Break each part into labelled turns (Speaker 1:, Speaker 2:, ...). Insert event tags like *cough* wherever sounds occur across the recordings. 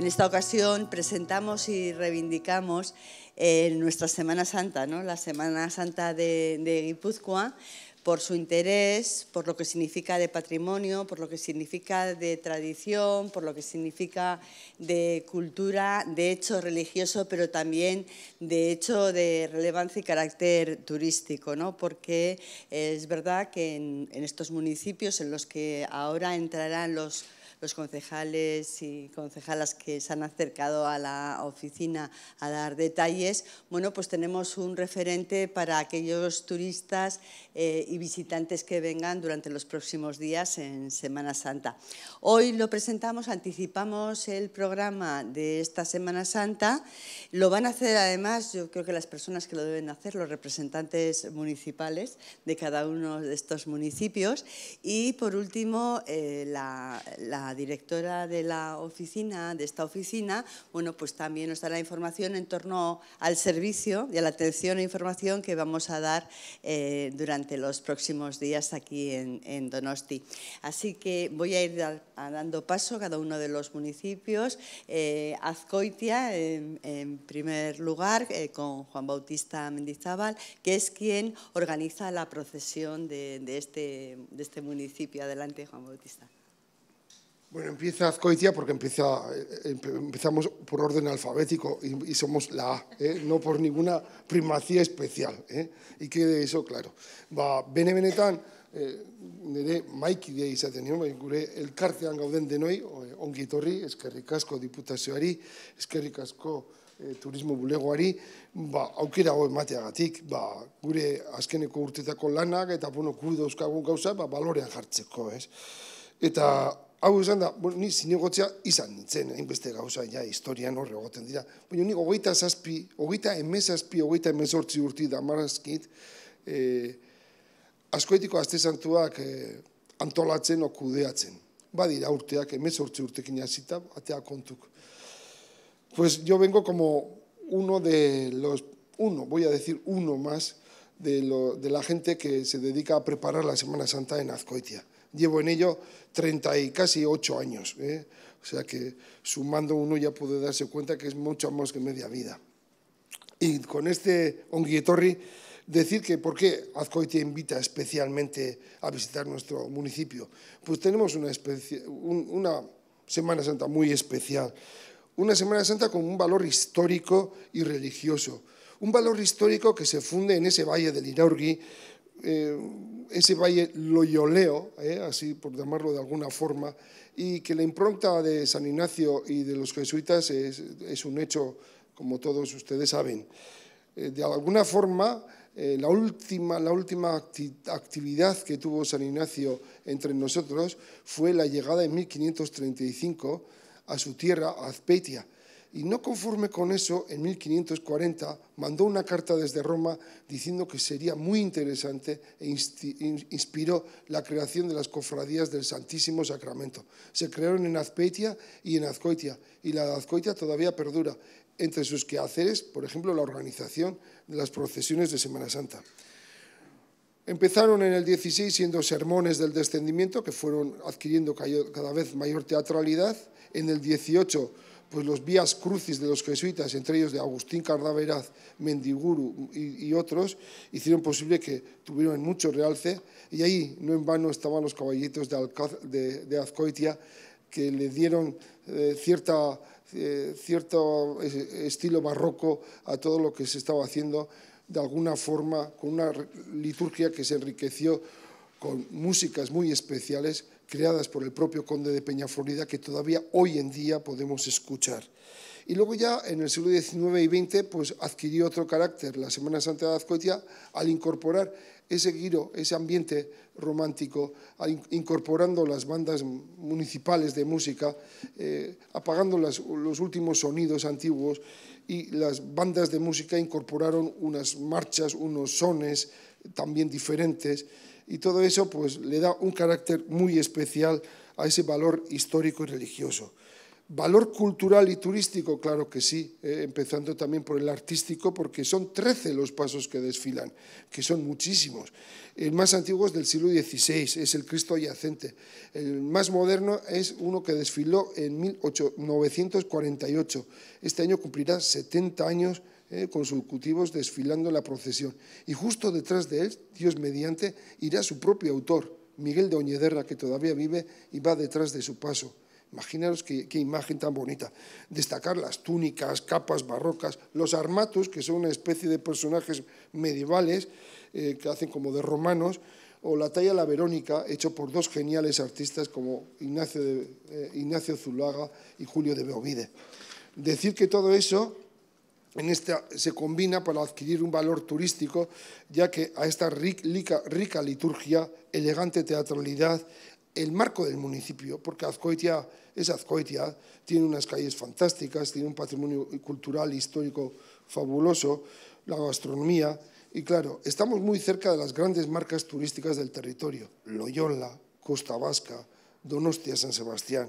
Speaker 1: En esta ocasión presentamos y reivindicamos eh, nuestra Semana Santa, ¿no? la Semana Santa de, Guipúzcoa, por su interés, por lo que significa de patrimonio, por lo que significa de tradición, por lo que significa de cultura, de hecho religioso, pero también de hecho de relevancia y carácter turístico, ¿no? porque es verdad que en estos municipios en los que ahora entrarán los los concejales y concejalas que se han acercado a la oficina a dar detalles, bueno, pues tenemos un referente para aquellos turistas eh, y visitantes que vengan durante los próximos días en Semana Santa. Hoy lo presentamos, anticipamos el programa de esta Semana Santa. Lo van a hacer además, yo creo que las personas que lo deben hacer, los representantes municipales de cada uno de estos municipios. Y por último, eh, la directora de la oficina, de esta oficina, bueno, pues también nos dará información en torno al servicio y a la atención e información que vamos a dar eh, durante los próximos días aquí en, Donosti. Así que voy a ir dando paso a cada uno de los municipios. Eh, Azcoitia, en, primer lugar, eh, con Juan Bautista Mendizábal, que es quien organiza la procesión de este, de este municipio. Adelante, Juan Bautista.
Speaker 2: Bueno, empieza Azcoitia porque empieza eh, empezamos por orden alfabético y y somos la A, eh, no por ninguna primacía especial, ¿eh? Y que eso, claro. Ba, bene eh nere maikide izaten ni, bai, gure elkartean gauden denoi eh, ongi etorri, Eskerrikasko diputazioari, Eskerrikasko eh Turismo Bulegoari, ba, aukerago emateagatik, ba, gure azkeneko urtetako lanak eta bueno, gure dauzkagun gauza, ba, balorean jartzeko, Eta hau izan da, ni zinegotzea izan nintzen, hainbeste gauza, ja, historian horre goten dira. Baina nik hogeita zazpi, hogeita emezazpi, hogeita emezortzi urti da marazkit, eh, askoetiko azte zantuak eh, antolatzen okudeatzen. Badira urteak, emezortzi urtekin hasita atea kontuk. Pues jo bengo como uno de los, uno, voy a decir uno más, de, lo, de la gente que se dedica a preparar la Semana Santa en Azkoitia. llevo en ello 30 y casi ocho años. ¿eh? O sea que sumando uno ya puede darse cuenta que es mucho más que media vida. Y con este Onguietorri decir que por qué Azcoitia invita especialmente a visitar nuestro municipio. Pues tenemos una, una Semana Santa muy especial. Una Semana Santa con un valor histórico y religioso. Un valor histórico que se funde en ese valle del Inaurgui eh, ese valle loyoleo, eh, así por llamarlo de alguna forma, y que la impronta de San Ignacio y de los jesuitas es, un hecho, como todos ustedes saben. Eh, de alguna forma, eh, la última, actividad que tuvo San Ignacio entre nosotros fue la llegada en 1535 a su tierra, a Azpetia, y no conforme con eso, en 1540 mandó una carta desde Roma diciendo que sería muy interesante e inspiró la creación de las cofradías del Santísimo Sacramento. Se crearon en Azpeitia y en Azcoitia, y la de Azcoitia todavía perdura, entre sus quehaceres, por ejemplo, la organización de las procesiones de Semana Santa. Empezaron en el 16 siendo sermones del descendimiento que fueron adquiriendo cada vez mayor teatralidad. En el 18 pues los vías crucis de los jesuitas, entre ellos de Agustín Cardaveraz, Mendiguru y, otros, hicieron posible que tuvieran mucho realce y ahí no en vano estaban los caballitos de, Azcoitia que le dieron eh, eh, cierto estilo barroco a todo lo que se estaba haciendo, de alguna forma con una liturgia que se enriqueció con músicas muy especiales creadas por el propio conde de Florida que todavía hoy en día podemos escuchar. Y luego ya en el siglo XIX y XX pues, adquirió otro carácter la Semana Santa de Azcoitia al incorporar ese giro, ese ambiente romántico, incorporando las bandas municipales de música, eh, apagando los últimos sonidos antiguos y las bandas de música incorporaron unas marchas, unos sones también diferentes y todo eso pues le da un carácter muy especial a ese valor histórico y religioso. Valor cultural y turístico, claro que sí, eh, empezando también por el artístico, porque son 13 los pasos que desfilan, que son muchísimos. El más antiguo es del siglo XVI, es el Cristo yacente. El más moderno es uno que desfiló en 1948. Este año cumplirá 70 años eh, con sus cultivos desfilando la procesión. Y justo detrás de él, Dios mediante, irá su propio autor, Miguel de Oñederra, que todavía vive y va detrás de su paso. Imaginaros qué, imagen tan bonita. Destacar las túnicas, capas barrocas, los armatos, que son una especie de personajes medievales eh, que hacen como de romanos, o la talla La Verónica, hecho por dos geniales artistas como Ignacio, eh, Ignacio Zulaga y Julio de Beovide. Decir que todo eso en esta se combina para adquirir un valor turístico, ya que a esta rica, rica liturgia, elegante teatralidad, el marco del municipio, porque Azcoitia es Azcoitia, tiene unas calles fantásticas, tiene un patrimonio cultural histórico fabuloso, la gastronomía, y claro, estamos muy cerca de las grandes marcas turísticas del territorio, Loyola, Costa Vasca, Donostia, San Sebastián.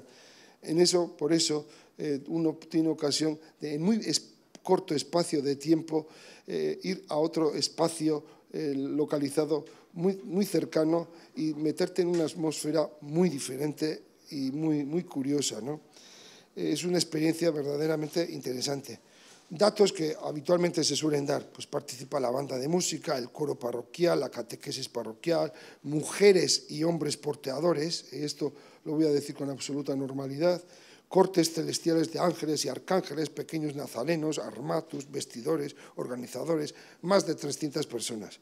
Speaker 2: En eso, por eso, eh, uno tiene ocasión de, muy muy corto espacio de tiempo eh, ir a otro espacio eh, localizado muy, muy cercano y meterte en una atmósfera muy diferente y muy, muy curiosa. ¿no? Eh, es una experiencia verdaderamente interesante. Datos que habitualmente se suelen dar, pues participa la banda de música, el coro parroquial, la catequesis parroquial, mujeres y hombres porteadores, esto lo voy a decir con absoluta normalidad, cortes este celestiales de ángeles y arcángeles, pequeños nazarenos, armatus, vestidores, organizadores, más de 300 personas.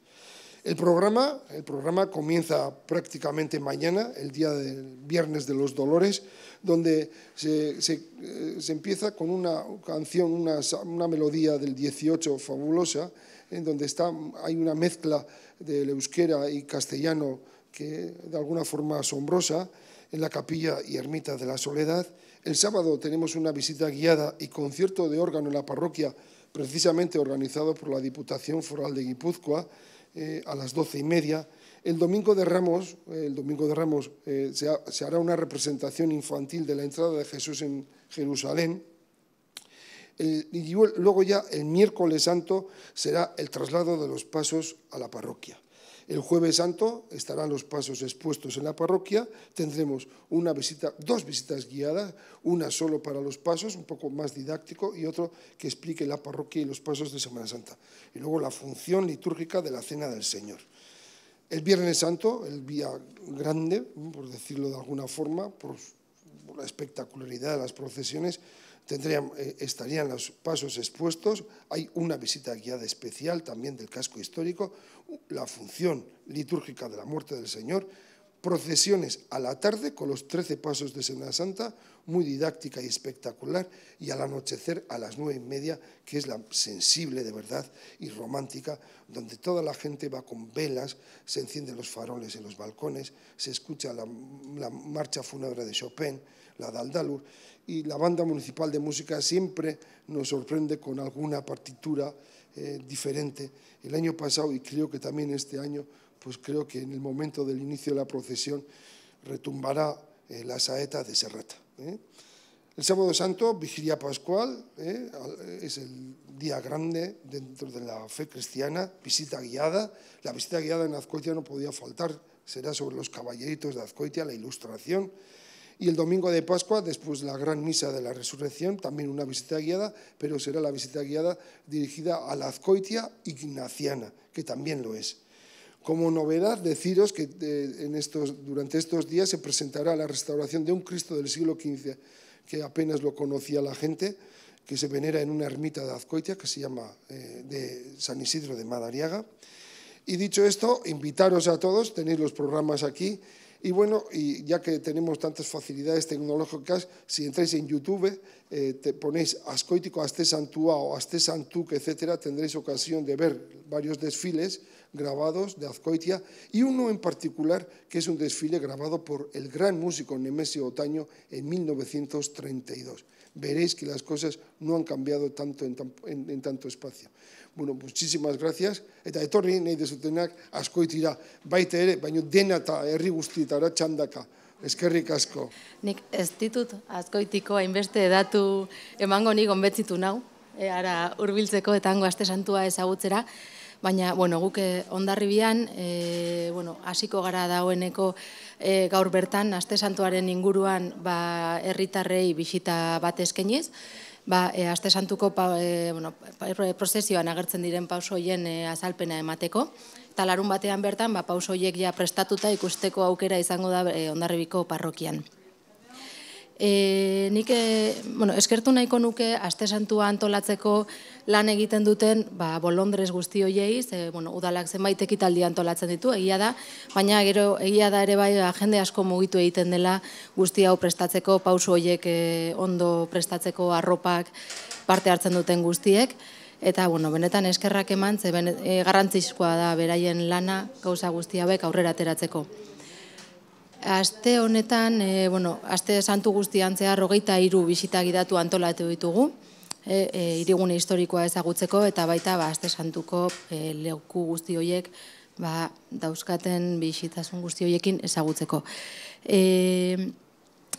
Speaker 2: El programa, el programa comienza prácticamente mañana, el día del Viernes de los Dolores, donde se, eh, empieza con una canción, una, melodía del 18 fabulosa, en donde está, hay una mezcla del euskera y castellano que de alguna forma asombrosa en la capilla y ermita de la soledad. El sábado tenemos una visita guiada y concierto de órgano en la parroquia, precisamente organizado por la Diputación Foral de Guipúzcoa, eh, a las doce y media. El domingo de Ramos, eh, el domingo de Ramos eh, se, hará una representación infantil de la entrada de Jesús en Jerusalén. y luego ya el miércoles santo será el traslado de los pasos a la parroquia. El jueves santo estarán los pasos expuestos en la parroquia, tendremos una visita, dos visitas guiadas, una solo para los pasos, un poco más didáctico, y otro que explique la parroquia y los pasos de Semana Santa. Y luego la función litúrgica de la Cena del Señor. El Viernes Santo, el día grande, por decirlo de alguna forma, por la espectacularidad de las procesiones, eh, estarían los pasos expuestos. Hay una visita guiada especial también del casco histórico, la función litúrgica de la muerte del Señor procesiones a la tarde con los 13 pasos de Semana Santa, muy didáctica y espectacular, y al anochecer a las nueve y media, que es la sensible de verdad y romántica, donde toda la gente va con velas, se encienden los faroles en los balcones, se escucha la, marcha fúnebre de Chopin, la Daldalur, y la banda municipal de música siempre nos sorprende con alguna partitura eh, diferente. El año pasado, y creo que también este año, pues creo que en el momento del inicio de la procesión retumbará eh, la saeta de Serrata. ¿eh? El sábado santo, vigilia pascual, ¿eh? es el día grande dentro de la fe cristiana, visita guiada. La visita guiada en Azcoitia no podía faltar, será sobre los caballeritos de Azcoitia, la ilustración. Y el domingo de Pascua, después la gran misa de la resurrección, también una visita guiada, pero será la visita guiada dirigida a la Azcoitia ignaciana, que también lo es. Como novedad, deciros que eh, en estos, durante estos días se presentará la restauración de un Cristo del siglo XV, que apenas lo conocía la gente, que se venera en una ermita de Azcoitia, que se llama eh, de San Isidro de Madariaga. Y dicho esto, invitaros a todos, tenéis los programas aquí. Y bueno, y ya que tenemos tantas facilidades tecnológicas, si entráis en YouTube, eh, te ponéis Azcoitico, Aste Santúa o Aste Santuc, etcétera, tendréis ocasión de ver varios desfiles grabados de Azcoitia y uno en particular que es un desfile grabado por el gran músico Nemesio Otaño en 1932. Veréis que las cosas no han cambiado tanto en, en, tanto espacio. Bueno, muchísimas gracias. Eta etorri nahi dezutenak askoitira, baita ere, baino dena eta herri guztietara txandaka. Eskerrik asko.
Speaker 3: Nik ez ditut azkoitiko hainbeste datu emango ni onbetzitu nau, e, ara hurbiltzeko eta hango aste santua ezagutzera. baina bueno, guk eh, ondarribian, eh, bueno, asiko gara daueneko eh, gaur bertan, aste santuaren inguruan ba, erritarrei bisita bat eskeniz, ba, eh, aste santuko eh, bueno, prozesioan agertzen diren pausoien azalpena emateko, eta larun batean bertan ba, pausoiek ja prestatuta ikusteko aukera izango da eh, parrokian. E, nik, e, bueno, eskertu nahiko nuke aste santua antolatzeko lan egiten duten, ba, bolondrez guzti hoiei, bueno, udalak zenbait ekitaldi antolatzen ditu, egia da, baina gero egia da ere bai, ba, jende asko mugitu egiten dela guzti hau prestatzeko, pausu hoiek eh, ondo prestatzeko arropak parte hartzen duten guztiek. Eta, bueno, benetan eskerrak eman, ze ben, e, garrantzizkoa da beraien lana gauza guzti hauek aurrera ateratzeko. Aste honetan, e, bueno, aste santu guztian zehar hogeita iru bisita gidatu antolatu ditugu, e, eh, e, eh, irigune historikoa ezagutzeko, eta baita, ba, aste santuko e, leuku guzti hoiek, ba, dauzkaten bisitasun guzti hoiekin ezagutzeko. E,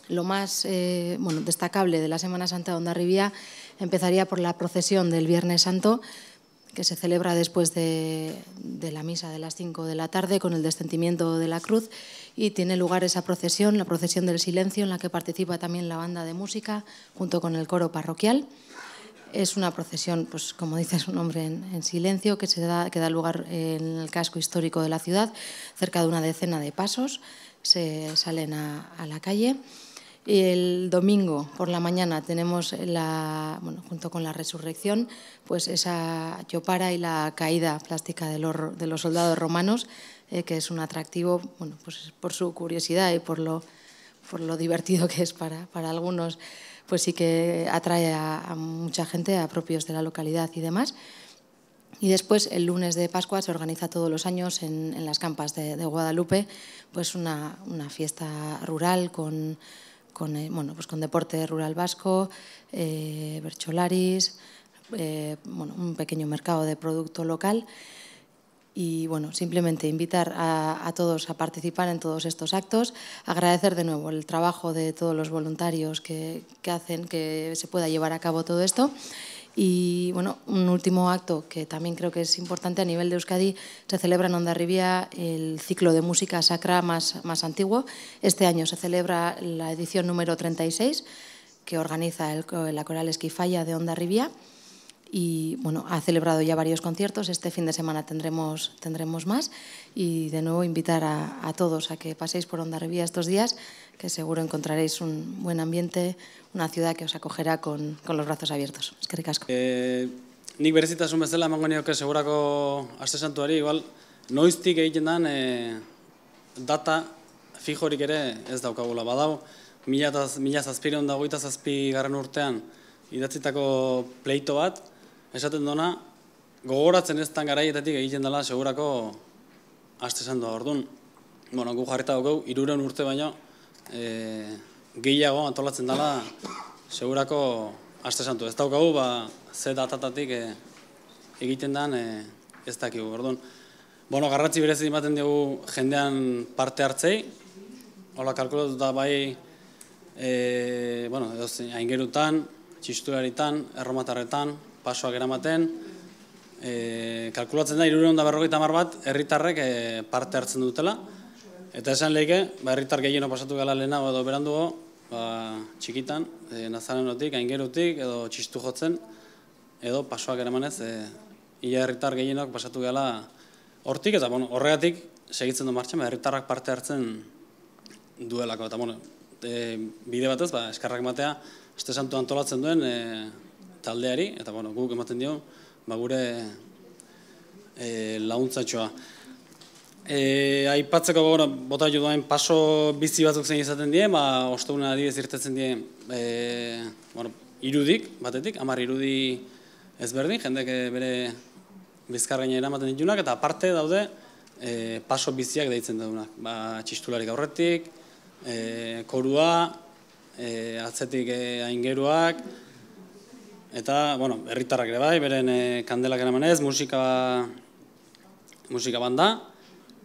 Speaker 3: lo más eh, bueno, destacable de la Semana Santa de Ondarribia empezaría por la procesión del Viernes Santo, que se celebra después de, la misa de las 5 de la tarde con el descendimiento de la cruz y tiene lugar esa procesión, la procesión del silencio, en la que participa también la banda de música junto con el coro parroquial. Es una procesión, pues como dice su nombre, en, silencio, que, se da, que da lugar en el casco histórico de la ciudad, cerca de una decena de pasos, se salen a la calle. Y el domingo por la mañana tenemos, la, bueno, junto con la resurrección, pues esa chopara y la caída plástica de los, de los soldados romanos, eh, que es un atractivo bueno, pues por su curiosidad y por lo, por lo divertido que es para, para algunos, pues sí que atrae a, a mucha gente, a propios de la localidad y demás. Y después, el lunes de Pascua, se organiza todos los años en, en las campas de, de Guadalupe pues una, una, fiesta rural con, con, eh, bueno, pues con deporte rural vasco, eh, bercholaris, eh, bueno, un pequeño mercado de producto local. Y bueno, simplemente invitar a, todos a participar en todos estos actos, agradecer de nuevo el trabajo de todos los voluntarios que, que hacen que se pueda llevar a cabo todo esto y bueno, un último acto que también creo que es importante a nivel de Euskadi, se celebra en Ondarribia el ciclo de música sacra más, antiguo. Este año se celebra la edición número 36 que organiza la Coral Esquifalla de Ondarribia. y bueno, ha celebrado ya varios conciertos, este fin de semana tendremos, tendremos más y de nuevo invitar a, a todos a que paséis por Onda Revía estos días, que seguro encontraréis un buen ambiente, una ciudad que os acogerá con, con los brazos abiertos. Es que ricasco.
Speaker 4: Eh, nik berezitasun bezala emango nioke segurako aste santuari, igual, noiztik egiten dan eh, data fijorik ere ez daukagula. Badau, mila, mila zazpireon dagoita zazpi garren urtean idatzitako pleito bat, esaten dona, gogoratzen ez tan garaietatik egiten dela segurako aste zen doa orduan. Bueno, gu jarrita dugu, iruren urte baino, e, gehiago antolatzen dela segurako aste santu. Ez daukagu, ba, ze datatatik e, egiten den eh, ez dakigu, orduan. Bueno, garratzi berezit ematen dugu jendean parte hartzei, hola kalkulatuta bai, e, bueno, edoz, aingerutan, txistularitan, erromatarretan, pasoak eramaten, e, kalkulatzen da, irure da berrogeita mar bat, herritarrek e, parte hartzen dutela, eta esan lehike, ba, erritar gehiago pasatu gala lehena, edo berandugo, ba, txikitan, e, nazaren notik, aingerutik, edo txistu jotzen, edo pasoak eramanez, e, ia herritar gehiago pasatu gala hortik, eta bon, horregatik segitzen du martxan, ba, herritarrak parte hartzen duelako, eta bon, e, bide batez, ba, eskarrak matea, Este santu antolatzen duen, e, taldeari, eta bueno, guk ematen dio, ba gure e, eh, launtzatxoa. E, eh, aipatzeko bota jo paso bizi batzuk zen izaten die, ba, ostegunen adibidez irtetzen die, e, bueno, irudik, batetik, amar irudi ezberdin, jendek bere bizkarrainan eramaten ditunak, eta aparte daude, e, paso biziak deitzen daunak, ba, txistularik aurretik, e, korua, E, atzetik e, aingeruak, eta, bueno, erritarrak ere bai, beren eh, kandelak eramanez, musika, musika banda,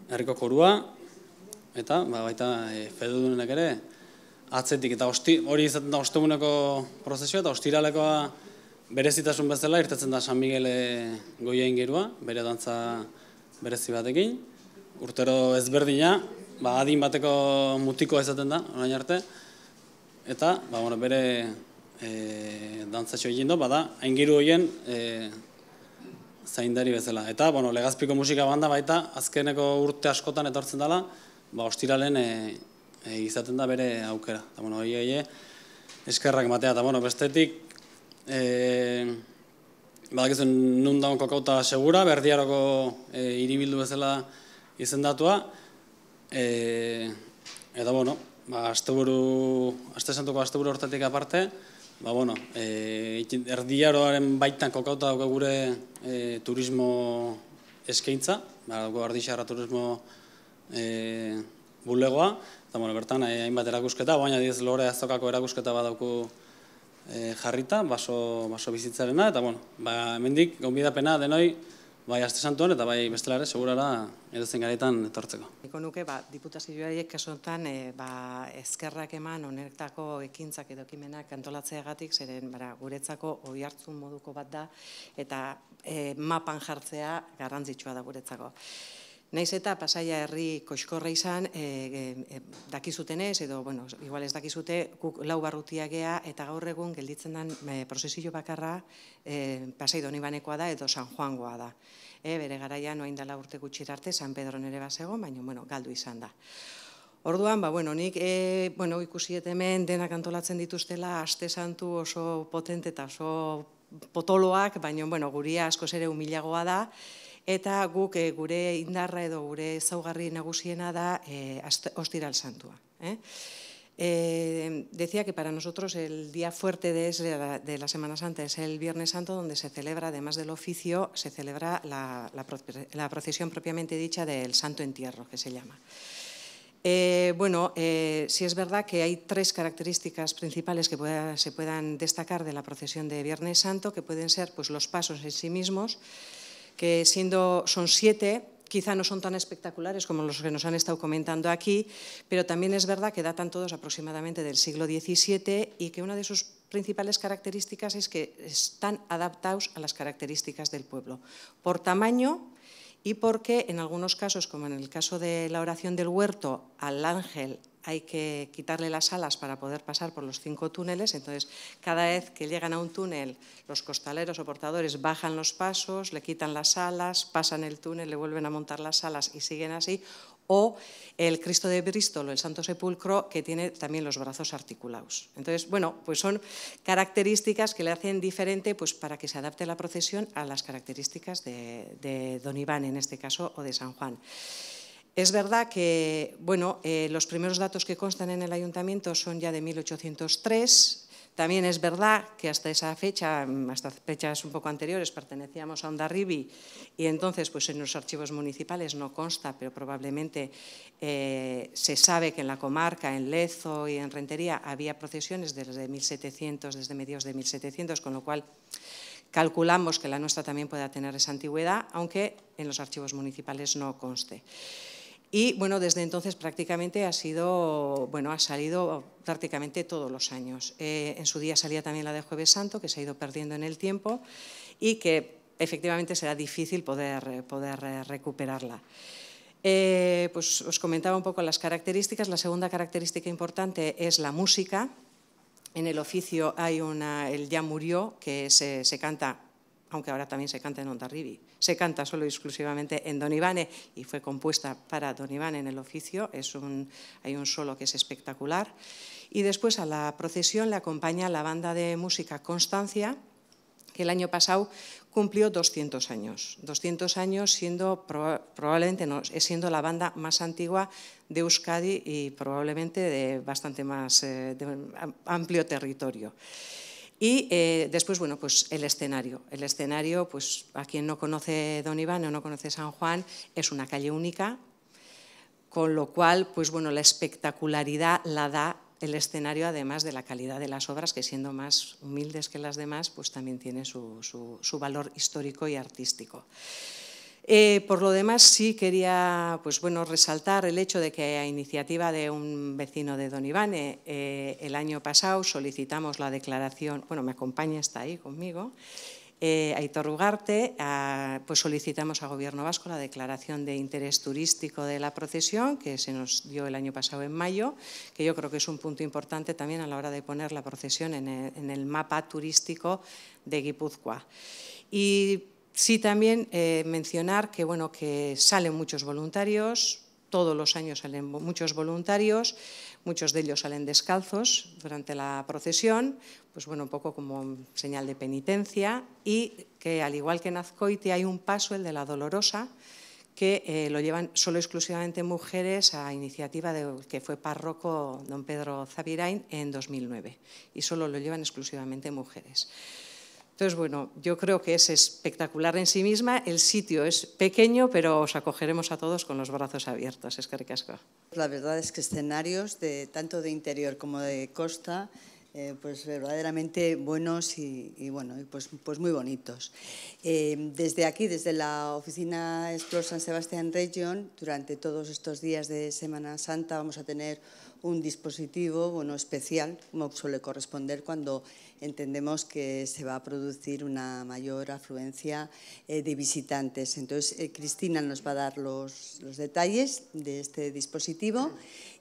Speaker 4: herriko korua, eta, ba, baita, e, eh, fedudunenak ere, atzetik, eta osti, hori izaten da ostemuneko prozesioa, eta ostiralekoa berezitasun bezala, irtetzen da San Miguel eh, Goiain gerua, bere dantza berezi batekin, urtero ezberdina, ba, adin bateko mutikoa izaten da, orain arte, eta, ba, bueno, bere e, eh, dantzatxo egin do, bada, aingiru horien e, zaindari bezala. Eta, bueno, legazpiko musika banda baita, azkeneko urte askotan etortzen dela, ba, ostiralen e, izaten da bere aukera. Eta, bueno, hori hori eskerrak matea. Eta, bueno, bestetik, e, badak ezen nun daun kokauta segura, berdiaroko e, iribildu bezala izendatua. E, eta, bueno, ba, asteburu, aste santuko asteburu hortatik aparte, Ba, bueno, e, eh, erdiaroaren baitan kokauta dauka gure e, turismo eskaintza, ba, ardixarra turismo e, bulegoa, eta, bueno, bertan, hainbat erakusketa, baina diez lore azokako erakusketa bat dauku e, jarrita, baso, baso bizitzarena, eta, bueno, ba, mendik, pena denoi, bai aste santuan eta bai bestelare segurara zen garetan etortzeko.
Speaker 5: Niko nuke ba diputazioari kasontan e, eh, ba eskerrak eman onertako ekintzak edo ekimenak antolatzeagatik zeren bara guretzako oi hartzun moduko bat da eta e, mapan jartzea garrantzitsua da guretzako. Naiz eta pasaia herri koixkorra izan, e, e, e, dakizutenez, edo, bueno, igual ez dakizute, guk lau barrutia gea, eta gaur egun gelditzen den e, prozesio bakarra e, pasai doni banekoa da, edo San goa da. E, bere garaia noain dela urte gutxir arte, San Pedro nere bazego, baina, bueno, galdu izan da. Orduan, ba, bueno, nik e, bueno, ikusi hemen denak antolatzen dituztela, aste santu oso potente eta oso potoloak, baina, bueno, guria asko ere humilagoa da, eta guk eh, gure indarra edo gure zaugarri nagusiena da eh, ostiral santua. Eh? decía que para nosotros el día fuerte de, la Semana Santa es el Viernes Santo, donde se celebra, además del oficio, se celebra la, procesión propiamente dicha del Santo Entierro, que se llama. bueno, eh, sí es verdad que hay tres características principales que se puedan destacar de la procesión de Viernes Santo, que pueden ser pues, los pasos en sí mismos, que siendo son siete, quizá no son tan espectaculares como los que nos han estado comentando aquí, pero también es verdad que datan todos aproximadamente del siglo XVII y que una de sus principales características es que están adaptados a las características del pueblo. Por tamaño y porque en algunos casos, como en el caso de la oración del huerto al ángel hay que quitarle las alas para poder pasar por los cinco túneles, entonces cada vez que llegan a un túnel los costaleros o portadores bajan los pasos, le quitan las alas, pasan el túnel, le vuelven a montar las alas y siguen así, o el Cristo de Bristol el Santo Sepulcro, que tiene también los brazos articulados. Entonces, bueno, pues son características que le hacen diferente pues, para que se adapte la procesión a las características de Don Iván, en este caso, o de San Juan. Es verdad que bueno, eh, los primeros datos que constan en el ayuntamiento son ya de 1803. También es verdad que hasta esa fecha, mm, hasta fechas un poco anteriores, pertenecíamos a Ondarribi y entonces pues en los archivos municipales no consta, pero probablemente eh, se sabe que en la comarca, en Lezo y en Rentería, había procesiones desde 1700, desde mediados de 1700, con lo cual calculamos que la nuestra también pueda tener esa antigüedad, aunque en los archivos municipales no conste. Y bueno, desde entonces prácticamente ha sido, bueno, ha salido prácticamente todos los años. Eh, en su día salía también la de Jueves Santo, que se ha ido perdiendo en el tiempo y que efectivamente será difícil poder, eh, poder eh, recuperarla. pues os comentaba un poco las características. La segunda característica importante es la música. En el oficio hay una, el ya murió, que se canta aunque ahora también se canta en Ondarribi. Se canta solo y exclusivamente en Don y fue compuesta para Don en el oficio. Es hay un solo que es espectacular. Y después a la procesión le acompaña la banda de música Constancia, que el año pasado cumplió 200 años. 200 años siendo probablemente no, eh, siendo la banda más antigua de Euskadi y probablemente de bastante más eh, amplio territorio. Y eh, después, bueno, pues el escenario. El escenario, pues a quien no conoce Don Iván o no conoce San Juan, es una calle única, con lo cual, pues bueno, la espectacularidad la da el escenario, además de la calidad de las obras, que siendo más humildes que las demás, pues también tiene su valor histórico y artístico. Eh, por lo demás, sí quería pues, bueno, resaltar el hecho de que a iniciativa de un vecino de Don eh, eh, el año pasado solicitamos la declaración, bueno, me acompaña, está ahí conmigo, a Aitor Ugarte, pues solicitamos al Gobierno vasco la declaración de interés turístico de la procesión, que se nos dio el año pasado en mayo, que yo creo que es un punto importante también a la hora de poner la procesión en el, en el mapa turístico de Guipúzcoa. Y Sí también eh, mencionar que, bueno, que salen muchos voluntarios, todos los años salen muchos voluntarios, muchos de ellos salen descalzos durante la procesión, pues bueno, un poco como señal de penitencia, y que al igual que en Azcoite hay un paso, el de la Dolorosa, que eh, lo llevan solo exclusivamente mujeres a iniciativa del que fue párroco don Pedro Zavirain en 2009, y solo lo llevan exclusivamente mujeres. Entonces, bueno, yo creo que es espectacular en sí misma. El sitio es pequeño, pero os acogeremos a todos con los brazos abiertos. Es que
Speaker 1: La verdad es que escenarios de tanto de interior como de costa eh, pues verdaderamente buenos y, y bueno, pues, pues, muy bonitos. Eh, desde aquí, desde la oficina explore San Sebastián Region, durante todos estos días de Semana Santa vamos a tener un dispositivo bueno, especial, como suele corresponder cuando entendemos que se va a producir una mayor afluencia eh, de visitantes. Entonces, Cristina nos va a dar los, los detalles de este dispositivo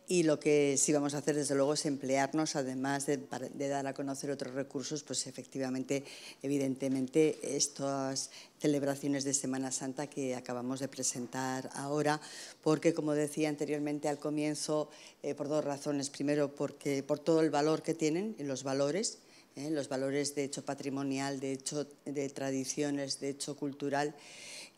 Speaker 1: y lo que sí vamos a hacer, desde luego, es emplearnos, además de, dar a conocer otros recursos, pues efectivamente, evidentemente, estas celebraciones de Semana Santa que acabamos de presentar ahora, porque, como decía anteriormente al comienzo, eh, por dos razones. Primero, porque por todo el valor que tienen, los valores, eh, los valores de hecho patrimonial, de hecho de tradiciones, de hecho cultural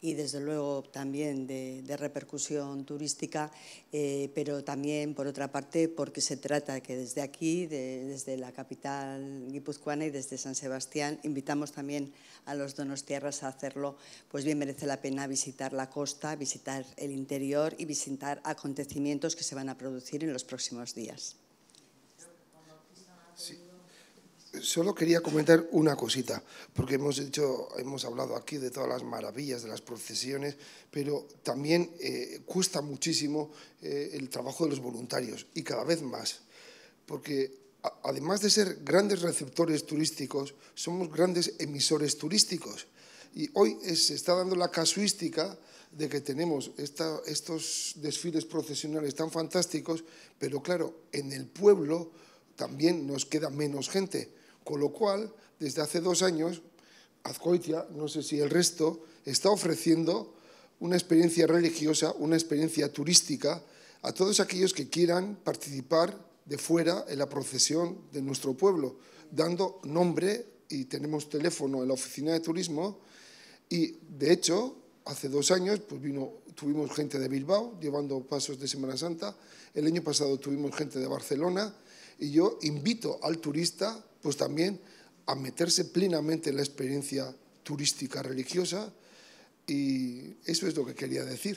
Speaker 1: y desde luego también de, repercusión turística, eh, pero también por otra parte porque se trata que desde aquí, desde la capital guipuzcoana y desde San Sebastián, invitamos también a los donostiarras a hacerlo, pues bien merece la pena visitar la costa, visitar el interior y visitar
Speaker 2: acontecimientos que se van a producir en los próximos días solo quería comentar una cosita, porque hemos, hablado aquí de todas las maravillas, de las procesiones, pero también eh, cuesta muchísimo eh, el trabajo de los voluntarios y cada vez más, porque además de ser grandes receptores turísticos, somos grandes emisores turísticos. Y hoy se está dando la casuística de que tenemos estos desfiles procesionales tan fantásticos, pero claro, en el pueblo también nos queda menos gente. Con lo cual, desde hace dos años, Azcoitia, no sé si el resto, está ofreciendo una experiencia religiosa, una experiencia turística a todos aquellos que quieran participar de fuera en la procesión de nuestro pueblo, dando nombre y tenemos teléfono en la oficina de turismo y de hecho hace dos años pues vino, tuvimos gente de Bilbao llevando pasos de Semana Santa, el año pasado tuvimos gente de Barcelona y yo invito al turista pues también a meterse plenamente en la experiencia turística religiosa y eso es lo que quería decir.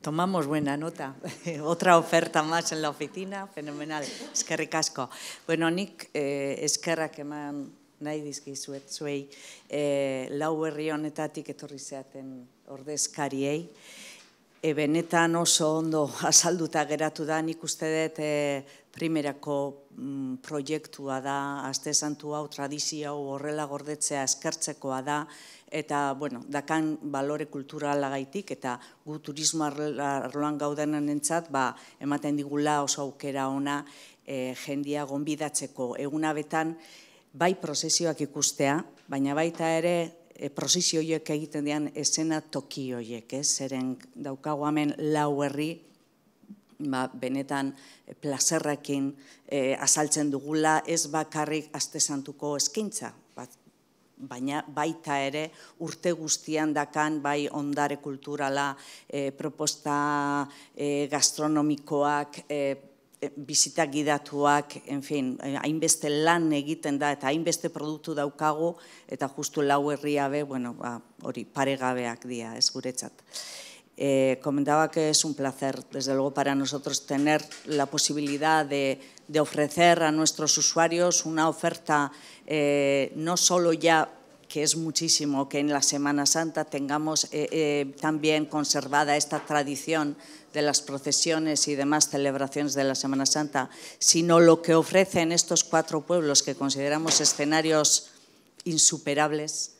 Speaker 6: Tomamos buena nota. *laughs* Otra oferta más en la oficina, fenomenal. que ricasco. Bueno, nik eh, que eman nahi dizkizuet zuei eh, lau herri honetatik etorri ordes ordezkariei. Ebenetan oso ondo azalduta geratu da, nik uste dut eh, primerako mm, proiektua da, azte santu hau, tradizio hau, horrela gordetzea, eskertzekoa da, eta, bueno, dakan balore kultura lagaitik, eta gu turismo arloan gaudenan entzat, ba, ematen digula oso aukera ona, eh, jendia gombidatzeko egunabetan, bai prozesioak ikustea, baina baita ere e, horiek egiten dian esena toki horiek, ez? Zeren daukago hemen lau herri ba benetan eh, plazerrekin e, azaltzen dugula ez bakarrik aste eskintza baina baita ere urte guztian dakan bai ondare kulturala, e, proposta e, gastronomikoak, e, Eh, bizita gidatuak, fin, eh, hainbeste lan egiten da eta hainbeste produktu daukago, eta justu lau herria be, bueno, ba, hori paregabeak dia, día guretzat. Eh, comentaba que es un placer, desde luego, para nosotros tener la posibilidad de, ofrecer a nuestros usuarios una oferta eh, no solo ya que es muchísimo que en la Semana Santa tengamos eh, eh, también conservada esta tradición de las procesiones y demás celebraciones de la Semana Santa, sino lo que ofrecen estos cuatro pueblos que consideramos escenarios insuperables,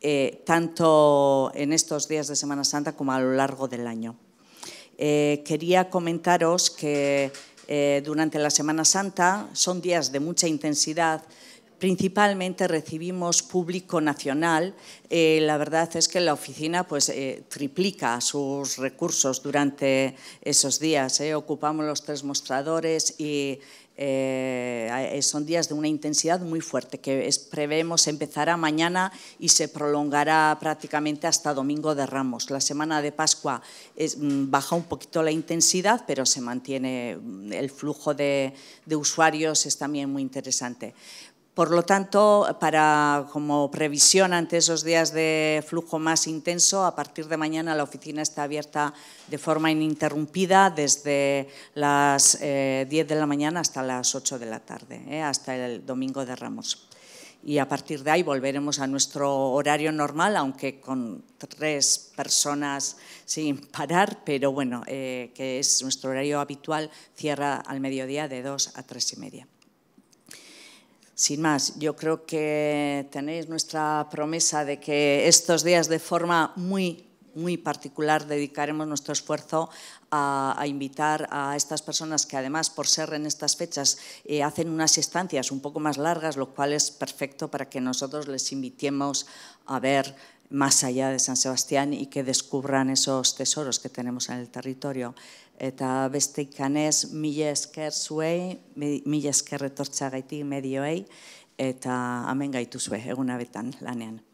Speaker 6: eh, tanto en estos días de Semana Santa como a lo largo del año. quería comentaros que durante la Semana Santa son días de mucha intensidad, principalmente recibimos público nacional. Eh, la verdad es que la oficina pues, eh, triplica sus recursos durante esos días. Eh. Ocupamos los tres mostradores y son días de una intensidad muy fuerte que prevemos empezará mañana y se prolongará prácticamente hasta domingo de Ramos. La semana de Pascua mm, baja un poquito la intensidad, pero se mantiene mm, el flujo de, de usuarios, es también muy interesante. Por lo tanto, para, como previsión ante esos días de flujo más intenso, a partir de mañana la oficina está abierta de forma ininterrumpida desde las 10 eh, de la mañana hasta las 8 de la tarde, eh, hasta el domingo de Ramos. Y a partir de ahí volveremos a nuestro horario normal, aunque con tres personas sin *laughs* parar, pero bueno, eh, que es nuestro horario habitual, cierra al mediodía de 2 a 3 y media. Sin más, yo creo que tenéis nuestra promesa de que estos días de forma muy, muy particular dedicaremos nuestro esfuerzo a, invitar a estas personas que además por ser en estas fechas eh, hacen unas estancias un poco más largas, lo cual es perfecto para que nosotros les invitemos a ver más allá de San Sebastián y que descubran esos tesoros que tenemos en el territorio. eta beste ikanez mila esker zuei, mila esker retortza gaiti medioei, eta amen gaitu zue, eguna betan, lanean.